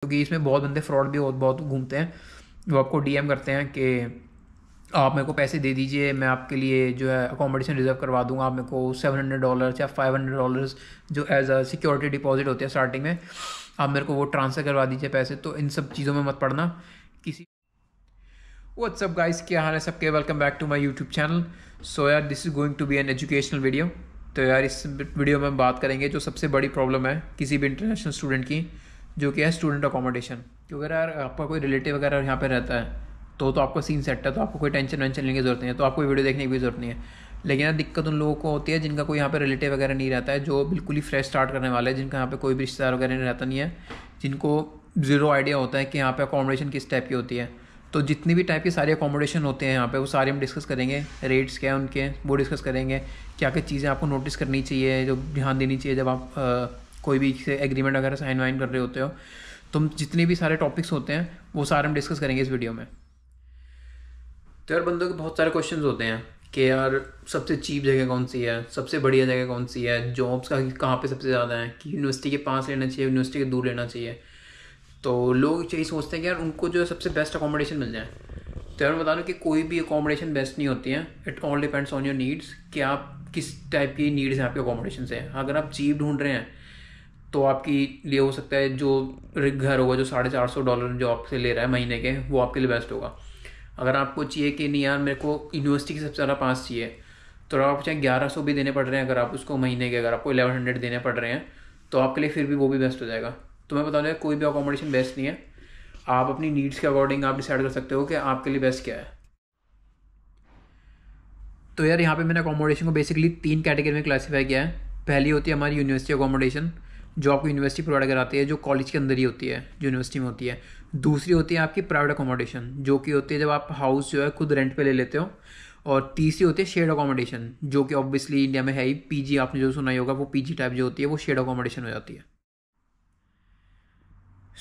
क्योंकि इसमें बहुत बंदे फ्रॉड भी बहुत घूमते हैं वो आपको डीएम करते हैं कि आप मेरे को पैसे दे दीजिए मैं आपके लिए जो है अकोमोडेशन रिजर्व करवा दूंगा आप मेरे को सेवन हंड्रेड डॉलर या फाइव हंड्रेड डॉलर जो एज अ सिक्योरिटी डिपॉजिट होते हैं स्टार्टिंग में आप मेरे को वो ट्रांसफ़र करवा दीजिए पैसे तो इन सब चीज़ों में मत पड़ना किसी व्हाट्सअप गाइस क्या हाल है सबके welcome back to my YouTube channel so यार this is going to be an educational video तो यार इस वीडियो में हम बात करेंगे जो सबसे बड़ी प्रॉब्लम है किसी भी इंटरनेशनल स्टूडेंट की जो कि है स्टूडेंट अकोमोडेशन कि अगर यार आपका कोई रिलेटिव अगर यहाँ पे रहता है तो तो आपका सीन सेट है तो आपको कोई टेंशन वेंशन लेने की जरूरत नहीं है तो आपको वीडियो देखने की भी जरूरत नहीं है लेकिन यार दिक्कत उन लोगों को होती है जिनका कोई यहाँ पे रिलेटिव वगैरह नहीं रहता है जो बिल्कुल ही फ्रेश स्टार्ट करने वाले हैं जिनका यहाँ पर कोई भी रिश्तेदार वगैरह नहीं रहता नहीं है जिनको ज़ीरो आइडिया होता है कि यहाँ पर अकोमोडेशन किस टाइप की होती है तो जितनी भी टाइप की सारी अकोमोडेशन होते हैं यहाँ पे वो सारे हम डिस्कस करेंगे रेट्स क्या हैं उनके वो डिस्कस करेंगे क्या क्या चीज़ें आपको नोटिस करनी चाहिए जो ध्यान देनी चाहिए जब आप कोई भी से एग्रीमेंट वगैरह साइन वाइन कर रहे होते हो तुम जितने भी सारे टॉपिक्स होते हैं वो सारे हम डिस्कस करेंगे इस वीडियो में तो यार बंदों के बहुत सारे क्वेश्चन होते हैं कि यार सबसे चीप जगह कौन सी है सबसे बढ़िया जगह कौन सी है जॉब्स का कहाँ पे सबसे ज़्यादा है कि यूनिवर्सिटी के पास लेना चाहिए यूनिवर्सिटी के दूर लेना चाहिए तो लोग यही सोचते हैं कि यार उनको जो है सबसे बेस्ट अकोमोडेशन मिल जाए तो यार बता दूँ कि कोई भी अकोमोडेशन बेस्ट नहीं होती है it all depends on your needs कि आप किस टाइप की नीड्स हैं आपके अकोमोडेशन से अगर आप चीप ढूंढ रहे हैं तो आपके लिए हो सकता है जो घर होगा जो साढ़े चार सौ डॉलर जो आपसे ले रहा है महीने के वो आपके लिए बेस्ट होगा अगर आपको चाहिए कि नहीं यार मेरे को यूनिवर्सिटी के सबसे ज़्यादा पास चाहिए तो आप चाहे ग्यारह सौ भी देने पड़ रहे हैं अगर आप उसको महीने के अगर आपको एलेवन हंड्रेड देने पड़ रहे हैं तो आपके लिए फिर भी वो भी बेस्ट हो जाएगा तो मैं बता दें कोई भी अकोमोडेशन बेस्ट नहीं है आप अपनी नीड्स के अकॉर्डिंग आप डिसाइड कर सकते हो कि आपके लिए बेस्ट क्या है तो यार यहाँ पे मैंने अकोमोडेशन को बेसिकली तीन कैटेगरी में क्लासीफाई किया है पहली होती है हमारी यूनिवर्सिटी अकोमोडेशन जो आपको यूनिवर्सिटी प्रोवाइड कराती है जो कॉलेज के अंदर ही होती है जो यूनिवर्सिटी में होती है दूसरी होती है आपकी प्राइवेट अकोमोडेशन जो कि होती है जब आप हाउस जो है खुद रेंट पे ले लेते हो और तीसरी होती है शेड अकोमोडेशन जो कि ऑब्वियसली इंडिया में है ही पीजी आपने जो सुना ही होगा वो पीजी टाइप जो होती है वो शेड अकोमोडेशन हो जाती है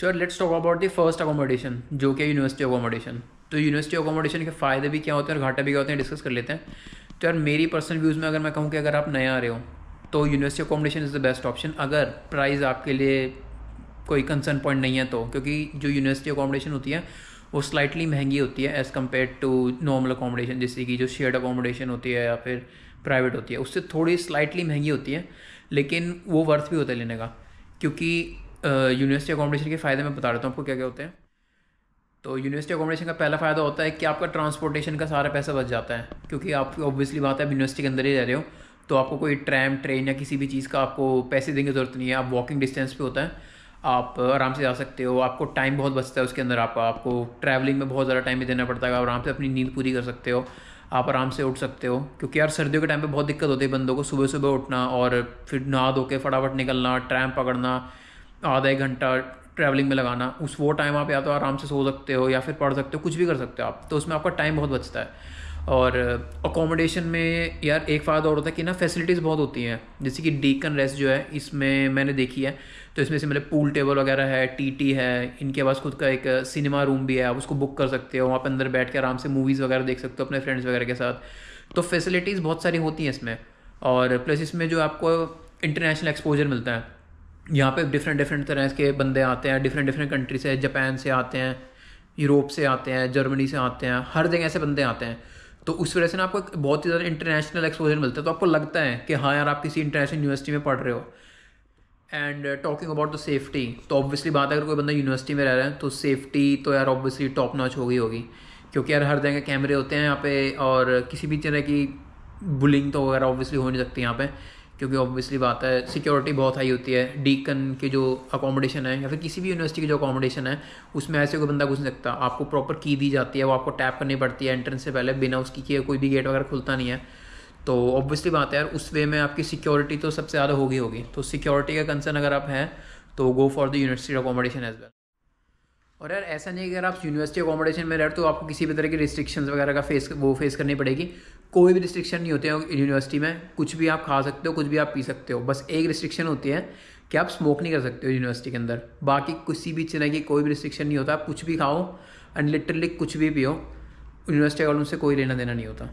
sir let's talk about the first accommodation जो कि यूनिवर्सिटी अकोमोडेशन तो यूनिवर्सिटी अकोमोडेशन के फ़ायदे भी क्या होते हैं और घाटा भी क्या होते हैं डिस्कस कर लेते हैं तो यार मेरी पर्सनल व्यूज़ में अगर मैं कहूँ कि अगर आप नए आ रहे हो तो university accommodation is the best option अगर प्राइस आपके लिए कोई कंसर्न पॉइंट नहीं है तो क्योंकि जो यूनिवर्सिटी अकोमोडेशन होती है वो स्लाइटली महंगी होती है as compare to normal accommodation जैसे कि जो शेयर्ड अकोमोडेशन होती है या फिर प्राइवेट होती है उससे थोड़ी स्लाइटली महंगी होती है लेकिन वो वर्थ भी होता है लेने का क्योंकि यूनिवर्सिटी अकोमोडेशन के फ़ायदे मैं बता देता हूँ आपको क्या क्या होते हैं तो यूनिवर्सिटी अकोमोडेशन का पहला फ़ायदा होता है कि आपका ट्रांसपोर्टेशन का सारा पैसा बच जाता है क्योंकि आप ऑब्वियसली बात है यूनिवर्सिटी के अंदर ही रह रहे हो तो आपको कोई ट्रैम ट्रेन या किसी भी चीज़ का आपको पैसे देने की ज़रूरत नहीं है आप वॉकिंग डिस्टेंस पे होता है आप आराम से जा सकते हो आपको टाइम बहुत बचता है उसके अंदर आपका आपको ट्रैवलिंग में बहुत ज़्यादा टाइम भी देना पड़ता है आप आराम से अपनी नींद पूरी कर सकते हो आप आराम से उठ सकते हो क्योंकि यार सर्दियों के टाइम पे बहुत दिक्कत होती है बंदों को सुबह सुबह उठना और फिर नहा धो के फटाफट निकलना ट्रैम पकड़ना आधा एक घंटा ट्रैवलिंग में लगाना उस वो टाइम आप या तो आराम से सो सकते हो या फिर पढ़ सकते हो कुछ भी कर सकते हो आप तो उसमें आपका टाइम बहुत बचता है और अकोमोडेशन में यार एक फ़ायदा और होता है कि ना फैसिलिटीज़ बहुत होती हैं जैसे कि डीकन रेस्ट जो है इसमें मैंने देखी है तो इसमें से मतलब पूल टेबल वगैरह है टीटी है इनके पास खुद का एक सिनेमा रूम भी है आप उसको बुक कर सकते हो वहाँ पर अंदर बैठ के आराम से मूवीज़ वगैरह देख सकते हो अपने फ्रेंड्स वगैरह के साथ तो फैसिलिटीज़ बहुत सारी होती हैं इसमें और प्लस इसमें जो आपको इंटरनेशनल एक्सपोजर मिलता है यहाँ पे डिफरेंट डिफरेंट तरह के बंदे आते हैं डिफरेंट डिफरेंट कंट्री से जापान से आते हैं यूरोप से आते हैं जर्मनी से आते हैं हर जगह से बंदे आते हैं तो उस वजह से ना आपको बहुत ही ज़्यादा इंटरनेशनल एक्सपोजर मिलता है तो आपको लगता है कि हाँ यार आप किसी इंटरनेशनल यूनिवर्सिटी में पढ़ रहे हो and talking about the safety तो ऑब्वियसली बात है अगर कोई बंदा यूनिवर्सिटी में रह रहा है तो सेफ्टी तो यार ऑब्वियसली टॉप नॉच होगी होगी क्योंकि यार हर जगह कैमरे होते हैं यहाँ पे और किसी भी तरह की बुलिंग तो वगैरह ऑब्वियसली हो नहीं सकती यहाँ पर क्योंकि ऑब्वियसली बात है सिक्योरिटी बहुत हाई होती है डीकन के जो अकोमोडेशन है या फिर किसी भी यूनिवर्सिटी की जो अकोमोडेशन है उसमें ऐसे कोई बंदा घुस नहीं सकता आपको प्रॉपर की दी जाती है वो आपको टैप करनी पड़ती है एंट्रेंस से पहले बिना उसकी किए कोई भी गेट वगैरह खुलता नहीं है तो ऑब्वियसली बात है यार उस वे में आपकी सिक्योरिटी तो सबसे ज़्यादा होगी होगी तो सिक्योरिटी का कंसर्न अगर आप हैं तो go for the university accommodation as well और यार ऐसा नहीं अगर आप यूनिवर्सिटी अकोमोडेशन में रह तो आपको किसी भी तरह की रिस्ट्रिक्शन वगैरह का फेस वो फेस करनी पड़ेगी कोई भी रिस्ट्रिक्शन नहीं होते हैं यूनिवर्सिटी में कुछ भी आप खा सकते हो कुछ भी आप पी सकते हो बस एक रिस्ट्रिक्शन होती है कि आप स्मोक नहीं कर सकते हो यूनिवर्सिटी के अंदर बाकी किसी भी तरह की कोई भी रिस्ट्रिक्शन नहीं होता कुछ भी खाओ एंड लिटरली कुछ भी पियो यूनिवर्सिटी वालों से कोई लेना देना नहीं होता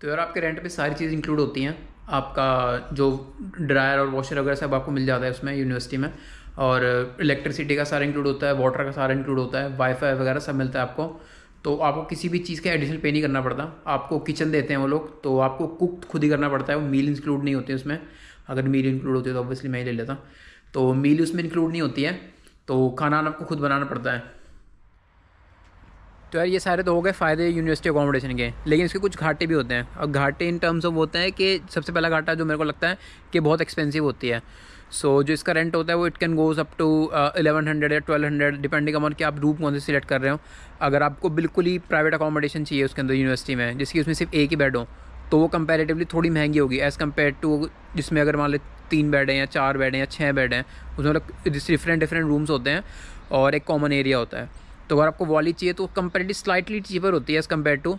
तो यार आपके रेंट पे सारी चीज़ इंक्लूड होती हैं आपका जो ड्रायर और वॉशर वगैरह सब आपको मिल जाता है उसमें यूनिवर्सिटी में और इलेक्ट्रिसिटी का सारा इंक्लूड होता है वाटर का सारा इंक्लूड होता है वाईफाई वगैरह सब मिलता है आपको तो आपको किसी भी चीज़ का एडिशनल पे नहीं करना पड़ता आपको किचन देते हैं वो लोग तो आपको कुक खुद ही करना पड़ता है वो मील इंक्लूड नहीं होती उसमें अगर मील इंक्लूड होती है तो ऑब्वियसली मैं ही ले लेता तो मील उसमें इंक्लूड नहीं होती है तो खाना आपको खुद बनाना पड़ता है तो यार ये सारे तो हो गए फ़ायदे यूनिवर्सिटी अकोमोडेशन के लेकिन इसके कुछ घाटे भी होते हैं और घाटे इन टर्म्स ऑफ होते हैं कि सबसे पहला घाटा जो मेरे को लगता है कि बहुत एक्सपेंसिव होती है सो so, जो इसका रेंट होता है वो it can goes up to eleven hundred या ट्वेल्व हंड्रेड डिपेंडिंग अमाउंट कि आप रूप कौन से सिलेक्ट कर रहे हो अगर आपको बिल्कुल ही प्राइवेट अकोमोडेशन चाहिए उसके अंदर यूनिवर्सिटी में जिसकी उसमें सिर्फ एक ही बेड हो तो वो कंपेरेटिवली थोड़ी महंगी होगी एज़ कम्पेयर टू जिसमें अगर मान लें तीन बेड हैं या चार बेड हैं या छः बेड हैं उसमें मतलब डिफरेंट डिफरेंट रूम्स होते हैं और एक कॉमन एरिया होता है तो अगर आपको वॉली चाहिए तो कंपेरेटिव स्लाइटली चीपर होती है एज़ कम्पेयर टू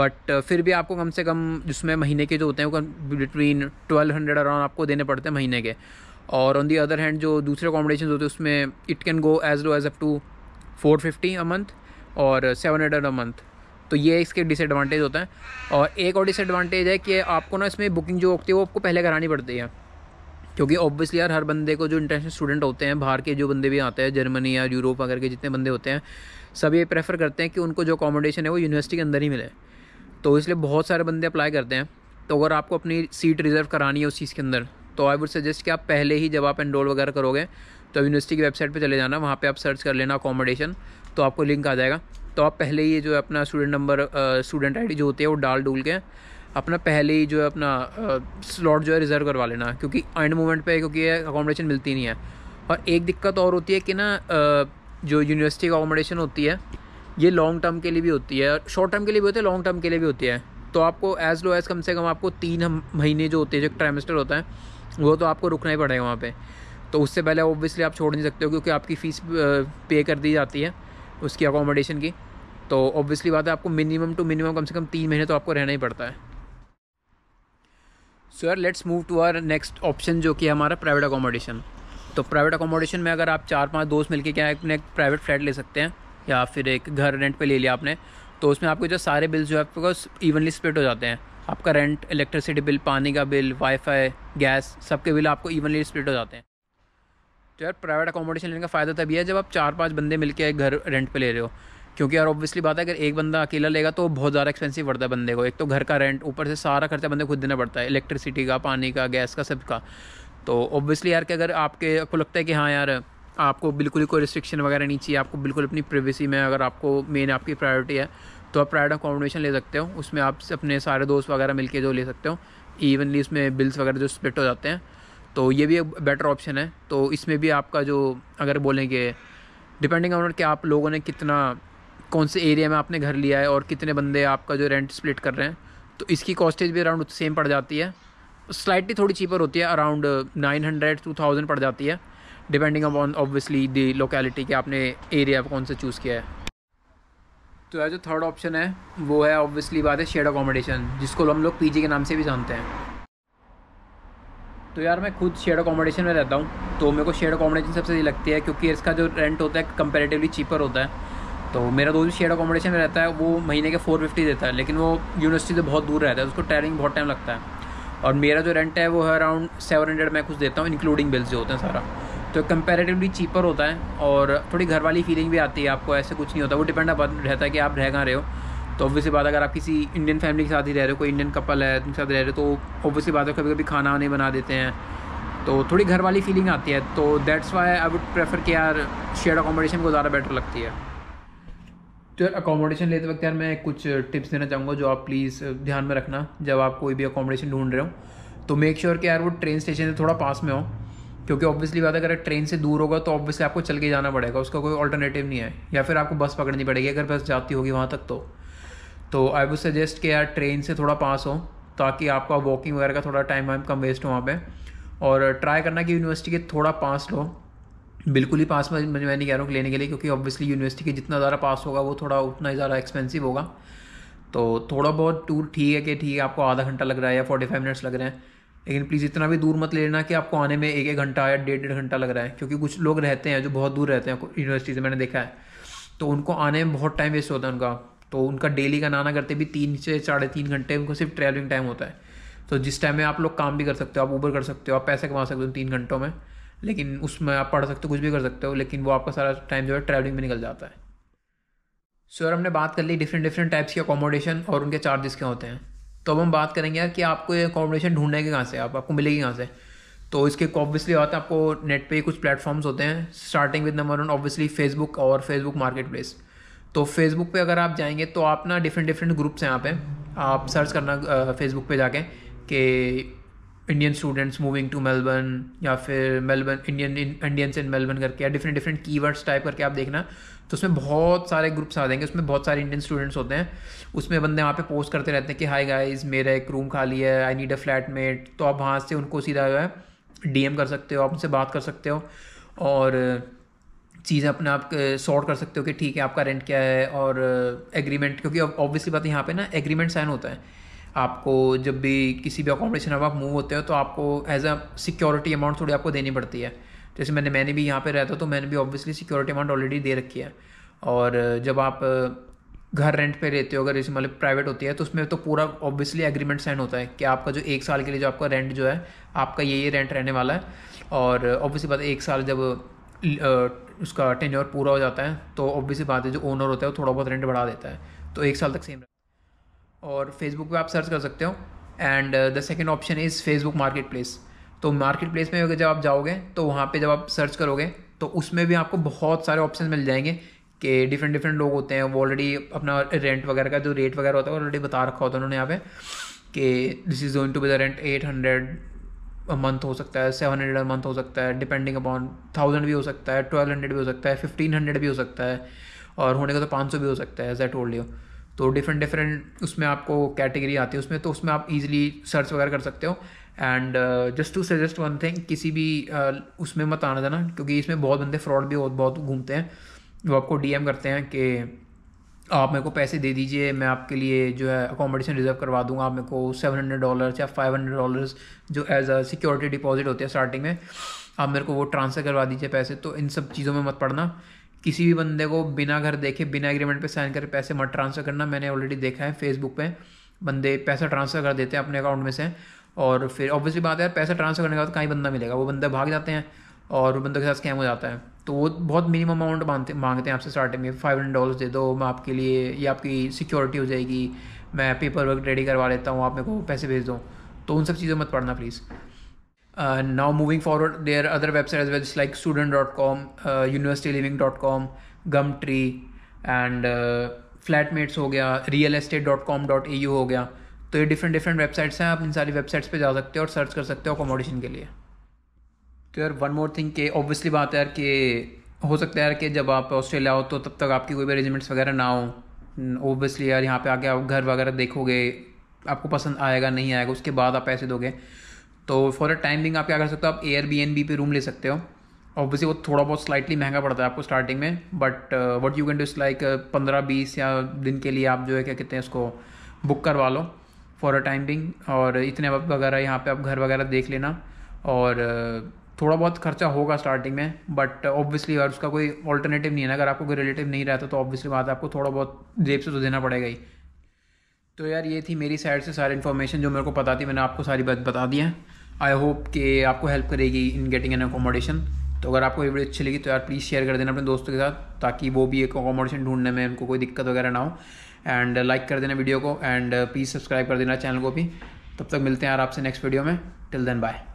बट फिर भी आपको कम से कम जिसमें महीने के जो होते हैं वो बिटवीन ट्वेल्व हंड्रेड अराउंड आपको देने पड़ते हैं महीने के और ऑन दी अदर हैंड जो दूसरे अकोमोडेशन होते हैं उसमें it can go as low as up to four fifty a month और सेवन हंड्रेड अ मंथ तो ये इसके डिसएडवांटेज होते हैं और एक और डिसएडवांटेज है कि आपको ना इसमें बुकिंग जो होती है वो आपको पहले करानी पड़ती है क्योंकि ऑब्वियसली यार हर बंदे को जो इंटरनेशनल स्टूडेंट होते हैं बाहर के जो बंदे भी आते हैं जर्मनी या यूरोप वगैरह के जितने बंदे होते हैं सब ये प्रेफर करते हैं कि उनको जो अकोमोडेशन है वो यूनिवर्सिटी के अंदर ही मिले तो इसलिए बहुत सारे बंदे अप्लाई करते हैं तो अगर आपको अपनी सीट रिज़र्व करानी है उस चीज़ के अंदर तो आई वुड सजेस्ट कि आप पहले ही जब आप एनरोल वगैरह करोगे तो यूनिवर्सिटी की वेबसाइट पर चले जाना वहाँ पर आप सर्च कर लेना अकोमोडेशन तो आपको लिंक आ जाएगा तो आप पहले ही जो अपना स्टूडेंट नंबर स्टूडेंट आई जो होती है वो डाल डूल के अपना पहले ही जो है अपना स्लॉट जो है रिज़र्व करवा लेना क्योंकि एंड मोमेंट पे क्योंकि अकोमोडेशन मिलती नहीं है और एक दिक्कत और होती है कि ना जो यूनिवर्सिटी का अकोमोडेशन होती है ये लॉन्ग टर्म के लिए भी होती है शॉर्ट टर्म के लिए भी होती है लॉन्ग टर्म के लिए भी होती है तो आपको एज़ लो एज़ कम से कम आपको तीन महीने जो होते हैं जो ट्राइमेस्टर होता है वो तो आपको रुकना ही पड़ेगा वहाँ पर तो उससे पहले ओबियसली आप छोड़ नहीं सकते हो क्योंकि आपकी फ़ीस पे कर दी जाती है उसकी अकोमोडेशन की तो ऑब्वियसली बात है आपको मिनिमम टू मिनिमम कम से कम तीन महीने तो आपको रहना ही पड़ता है सो यार let's move to our next option जो कि हमारा प्राइवेट अकोमोडेशन तो प्राइवेट अकोमोडेशन में अगर आप चार पांच दोस्त मिलके क्या अपने एक प्राइवेट फ्लैट ले सकते हैं या फिर एक घर रेंट पे ले लिया आपने तो उसमें आपके जो सारे बिल्स जो है पास इवनली स्प्लिट हो जाते हैं आपका रेंट इलेक्ट्रिसिटी बिल पानी का बिल वाईफाई गैस सबके बिल आपको इवनली स्प्लिट हो जाते हैं तो यार प्राइवेट अकोमोडेशन लेने का फ़ायदा तभी है जब आप चार पाँच बंदे मिलके एक घर रेंट पे ले रहे हो क्योंकि यार ऑब्वियसली बात है अगर एक बंदा अकेला लेगा तो बहुत ज़्यादा एक्सपेंसिव पड़ता है बंदे को एक तो घर का रेंट ऊपर से सारा खर्चा बंदे खुद देना पड़ता है इलेक्ट्रिसिटी का पानी का गैस का सब का तो ऑब्वियसली यार कि अगर आपके आपको लगता है कि हाँ यार आपको बिल्कुल ही कोई रिस्ट्रिक्शन वगैरह नहीं चाहिए आपको बिल्कुल अपनी प्रिवेसी में अगर आपको मेन आपकी प्रायोरिटी है तो आप प्राइड अकोमोडेशन ले सकते हो उसमें आप अपने सारे दोस्त वगैरह मिलके जो ले सकते हो इवनली इसमें बिल्स वगैरह जो स्प्लिट हो जाते हैं तो ये भी एक बेटर ऑप्शन है तो इसमें भी आपका जो अगर बोलें कि डिपेंडिंग ऑन कि आप लोगों ने कितना कौन से एरिया में आपने घर लिया है और कितने बंदे आपका जो रेंट स्प्लिट कर रहे हैं तो इसकी कॉस्टेज भी अराउंड सेम पड़ जाती है स्लाइटली थोड़ी चीपर होती है around nine hundred to thousand पड़ जाती है depending upon obviously the locality के आपने एरिया कौन सा चूज़ किया है तो यार जो थर्ड ऑप्शन है वो है ऑब्वियसली बात है शेड अकोमोडेशन जिसको हम लोग पीजी के नाम से भी जानते हैं तो यार मैं खुद शेड अकोमोडेशन में रहता हूँ तो मेरे को शेड अकोमोडेशन सबसे अच्छी लगती है क्योंकि इसका जो रेंट होता है कंपेरेटिवली चीपर होता है तो मेरा दोस्त शेड अकोमोडेशन में रहता है वो महीने के फोर फिफ्टी देता है लेकिन वो यूनिवर्सिटी से बहुत दूर रहता है उसको ट्रैवलिंग बहुत टाइम लगता है और मेरा जो रेंट है वो है अराउंड सेवन हंड्रेड मैं कुछ देता हूँ इंक्लूडिंग बिल्स जो होते हैं सारा तो कंपेरेटिवली चीपर होता है और थोड़ी घर वाली फीलिंग भी आती है आपको ऐसे कुछ नहीं होता वो डिपेंड अब रहता है कि आप रह कहाँ रहे हो तो ऑब्वियसली बात अगर आप किसी इंडियन फैमिली के साथ ही रह रहे हो कोई इंडियन कपल है उनके साथ रह रहे हो तो ऑब्वियसली बात है कभी कभी खाना नहीं बना देते हैं तो थोड़ी घर वाली फीलिंग आती है तो that's why I would prefer कि यार शेयर अकोमोडेशन को ज़्यादा बेटर लगती है तो यार अकोमोडेशन लेते वक्त यार मैं कुछ टिप्स देना चाहूँगा जो आप प्लीज़ ध्यान में रखना जब आप कोई भी अकोमोडेशन ढूंढ रहे हो तो मेक श्योर sure कि यार वो ट्रेन स्टेशन से थोड़ा पास में हो क्योंकि ऑब्वियसली बात है अगर ट्रेन से दूर होगा तो ऑब्वियसली आपको चल के जाना पड़ेगा उसका कोई ऑल्टरनेटिव नहीं है या फिर आपको बस पकड़नी पड़ेगी अगर बस जाती होगी वहाँ तक तो तो आई वुड सजेस्ट कि यार ट्रेन से थोड़ा पास हो ताकि आपका वॉकिंग वगैरह का थोड़ा टाइम वाइम कम वेस्ट हो वहाँ पे और ट्राई करना कि यूनिवर्सिटी के थोड़ा पास लो बिल्कुल ही पास में मैं नहीं कह रहा हूँ लेने के लिए क्योंकि ऑब्वियसली यूनिवर्सिटी के जितना ज़्यादा पास होगा वो थोड़ा उतना ही ज़्यादा एक्सपेंसिव होगा तो थोड़ा बहुत टूर ठीक है कि ठीक है आपको आधा घंटा लग रहा है या फोर्टी फाइव मिनट्स लग रहे हैं लेकिन प्लीज़ इतना भी दूर मत लेना कि आपको आने में एक एक घंटा या डेढ़ डेढ़ घंटा लग रहा है क्योंकि कुछ लोग रहते हैं जो बहुत दूर रहते हैं यूनिवर्सिटी से मैंने देखा है तो उनको आने में बहुत टाइम वेस्ट होता है उनका तो उनका डेली का नाना करते भी तीन से साढ़े तीन घंटे उनको सिर्फ ट्रैवलिंग टाइम होता है तो जिस टाइम में आप लोग काम भी कर सकते हो आप ऊबर कर सकते हो आप पैसे कमा सकते हो तीन घंटों में लेकिन उसमें आप पढ़ सकते हो कुछ भी कर सकते हो लेकिन वो आपका सारा टाइम जो है ट्रैवलिंग में निकल जाता है सो so, हमने बात कर ली डिफरेंट डिफरेंट टाइप्स के अकोमोडेशन और उनके चार्जेस क्या होते हैं तो अब हम बात करेंगे यार कि आपको ये अकोमोडेशन ढूंढने के कहाँ से आप आपको मिलेगी कहाँ से तो इसके ऑब्वियसली बात है आपको नेट पे कुछ प्लेटफॉर्म्स होते हैं starting with number one obviously Facebook और फेसबुक मार्केट प्लेस तो फेसबुक पे अगर आप जाएंगे तो आप ना डिफरेंट डिफरेंट ग्रुप्स हैं यहाँ पे आप सर्च करना फेसबुक पे जाके कि Indian students moving to Melbourne या फिर Melbourne Indian Indians in Melbourne करके या डिफरेंट डिफरेंट कीवर्ड्स टाइप करके आप देखना तो उसमें बहुत सारे ग्रुप्स आ जाएंगे उसमें बहुत सारे इंडियन स्टूडेंट्स होते हैं उसमें बंदे वहाँ पे पोस्ट करते रहते हैं कि हाय गाइस मेरा एक रूम खाली है I need a flatmate तो आप वहाँ से उनको सीधा जो है एम कर सकते हो आप उनसे बात कर सकते हो और चीज़ें अपने आप सॉर्ट कर सकते हो कि ठीक है आपका रेंट क्या है और एग्रीमेंट क्योंकि ऑब्वियसली बात यहाँ पे ना एग्रीमेंट साइन होता है आपको जब भी किसी भी अकोमोडेशन अब आप मूव होते हो तो आपको एज अ सिक्योरिटी अमाउंट थोड़ी आपको देनी पड़ती है जैसे मैंने मैंने भी यहाँ पे रहता तो मैंने भी ऑब्वियसली सिक्योरिटी अमाउंट ऑलरेडी दे रखी है और जब आप घर रेंट पे रहते हो अगर जैसे मतलब प्राइवेट होती है तो उसमें तो पूरा ऑब्वियसली एग्रीमेंट साइन होता है कि आपका जो एक साल के लिए जो आपका रेंट जो है आपका ये ये रेंट रहने वाला है और ऑब्वियसली बात है एक साल जब उसका टेन्योर पूरा हो जाता है तो ऑब्वियसली बात है जो ओनर होता है वो थोड़ा बहुत रेंट बढ़ा देता है तो एक साल तक सेम और फेसबुक पे आप सर्च कर सकते हो and the second option is Facebook market place तो मार्केट प्लेस में जब आप जाओगे तो वहाँ पे जब आप सर्च करोगे तो उसमें भी आपको बहुत सारे ऑप्शन मिल जाएंगे कि डिफरेंट डिफरेंट लोग होते हैं वो ऑलरेडी अपना रेंट वगैरह का जो रेट वगैरह होता है ऑलरेडी बता रखा होता है उन्होंने यहाँ पे कि this is going to be the rent eight hundred month हो सकता है सेवन हंड्रेड मंथ हो सकता है डिपेंडिंग अपॉन थाउजेंड भी हो सकता है ट्वेल्व हंड्रेड भी हो सकता है फिफ्टीन हंड्रेड भी हो सकता है और होने का तो पाँच सौ भी हो सकता है एज आई टोल्ड यू तो डिफरेंट डिफरेंट उसमें आपको कैटेगरी आती है उसमें तो उसमें आप इजीली सर्च वगैरह कर सकते हो and just to suggest one thing किसी भी uh, उसमें मत आना जाना क्योंकि इसमें बहुत बंदे फ्रॉड भी बहुत बहुत घूमते हैं वो आपको डी करते हैं कि आप मेरे को पैसे दे दीजिए मैं आपके लिए जो है अकोमोडेशन रिजर्व करवा दूंगा आप मेरे को सेवन हंड्रेड डॉलर या फाइव हंड्रेड डॉलर्स जो एज अ सिक्योरिटी डिपॉजिट होते हैं स्टार्टिंग में आप मेरे को वो ट्रांसफ़र करवा दीजिए पैसे तो इन सब चीज़ों में मत पड़ना किसी भी बंदे को बिना घर देखे बिना एग्रीमेंट पे साइन कर पैसे मत ट्रांसफ़र करना मैंने ऑलरेडी देखा है फेसबुक पे बंदे पैसा ट्रांसफ़र कर देते हैं अपने अकाउंट में से और फिर ऑब्वियसली बात है पैसा ट्रांसफ़र करने के बाद कहीं बंदा मिलेगा वो बंदे भाग जाते हैं और बंदों के साथ स्कैम हो जाता है तो वो बहुत मिनिमम अमाउंट मांगते मांगते हैं आपसे स्टार्टिंग में फाइव हंड्रेड डॉलर्स दे दो मैं आपके लिए ये आपकी सिक्योरिटी हो जाएगी मैं पेपर वर्क रेडी करवा लेता हूँ आप मेरे को पैसे भेज दो तो उन सब चीज़ों मत पढ़ना please Uh, now moving forward, there are other websites as well, just like student.com, uh, universityliving.com, Gumtree, and flatmates uh, हो गया real estate dot com dot U हो गया तो ये डिफरेंट डिफरेंट वेबसाइट्स हैं आप इन सारी वेबसाइट्स पे जा सकते हो और सर्च कर सकते हो अकोमोडेशन के लिए तो यार वन मोर थिंग के ऑब्वियसली बात है यार कि हो सकता है यार कि जब आप ऑस्ट्रेलिया हो तो तब तक आपकी कोई भी अरेंजमेंट्स वगैरह ना हो ओबियसली यार यहाँ पे आके आप घर वगैरह देखोगे आपको पसंद आएगा नहीं आएगा उसके बाद आप पैसे दोगे तो फॉर अ टाइम बिंग आप क्या कर सकते हो आप एयर बी एन बी पे रूम ले सकते हो ऑब्वियसली वो थोड़ा बहुत स्लाइटली महंगा पड़ता है आपको स्टार्टिंग में but what you can do is like पंद्रह बीस या दिन के लिए आप जो है क्या कहते हैं उसको बुक करवा लो फॉर अ टाइम बिंग और इतने वक्त वगैरह यहाँ पे आप घर वगैरह देख लेना और uh, थोड़ा बहुत खर्चा होगा स्टार्टिंग में बट ऑब्वियसली अगर उसका कोई ऑल्टरनेटिव नहीं है ना अगर आपको कोई रिलेटिव नहीं रहता तो ऑब्वियसली बात आपको थोड़ा बहुत जेब से तो देना पड़ेगा ही तो यार ये थी मेरी साइड से सारी इन्फॉर्मेशन जो मेरे को पता थी मैंने आपको सारी बात बता दी है आई होप कि आपको हेल्प करेगी इन गेटिंग एन अकोमोडेशन तो अगर आपको ये वीडियो अच्छी लगी तो यार प्लीज़ शेयर कर देना अपने दोस्तों के साथ ताकि वो भी एक अकोमोडेशन ढूंढने में उनको कोई दिक्कत वगैरह ना हो एंड लाइक uh, कर देना वीडियो को एंड प्लीज़ सब्सक्राइब कर देना चैनल को भी तब तक मिलते हैं यार आपसे नेक्स्ट वीडियो में टिल देन बाय